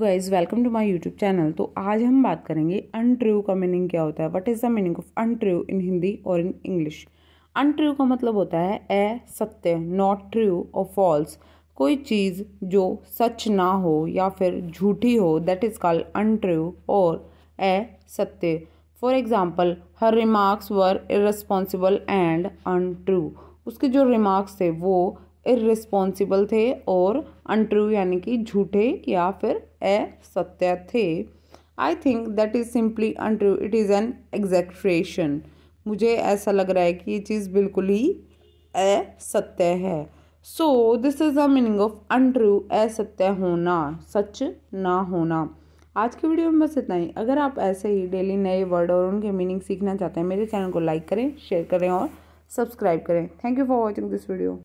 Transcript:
guys welcome to my YouTube channel तो आज हम बात करेंगे अनट्रू का मीनिंग क्या होता है what is the meaning of untrue in Hindi और इन इंग्लिश अनट्रू का मतलब होता है ए सत्य नॉट ट्रू और फॉल्स कोई चीज़ जो सच ना हो या फिर झूठी हो दैट इज़ कॉल्ड अनट्रू और ए सत्य for example her remarks were irresponsible and untrue उसके जो रिमार्क्स थे वो इरिस्पॉन्सिबल थे और अनट्रू यानी कि झूठे या फिर असत्य थे I think that is simply untrue it is an exaggeration मुझे ऐसा लग रहा है कि ये चीज़ बिल्कुल ही असत्य है so this is the meaning of untrue असत्य होना सच ना होना आज की वीडियो में बस इतना ही अगर आप ऐसे ही डेली नए वर्ड और उनके मीनिंग सीखना चाहते हैं मेरे चैनल को लाइक करें शेयर करें और सब्सक्राइब करें thank you for watching this video